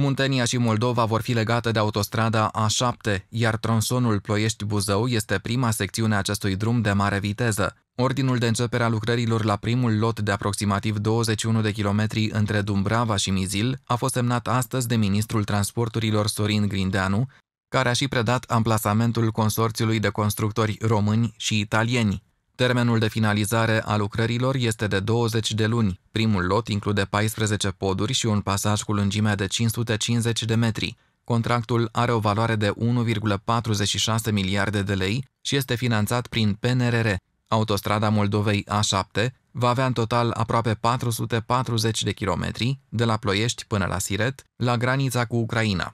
Muntenia și Moldova vor fi legate de autostrada A7, iar tronsonul Ploiești-Buzău este prima secțiune a acestui drum de mare viteză. Ordinul de începere a lucrărilor la primul lot de aproximativ 21 de kilometri între Dumbrava și Mizil a fost semnat astăzi de ministrul transporturilor Sorin Grindeanu, care a și predat amplasamentul consorțiului de constructori români și italieni. Termenul de finalizare a lucrărilor este de 20 de luni. Primul lot include 14 poduri și un pasaj cu lungimea de 550 de metri. Contractul are o valoare de 1,46 miliarde de lei și este finanțat prin PNRR. Autostrada Moldovei A7 va avea în total aproape 440 de kilometri, de la Ploiești până la Siret, la granița cu Ucraina.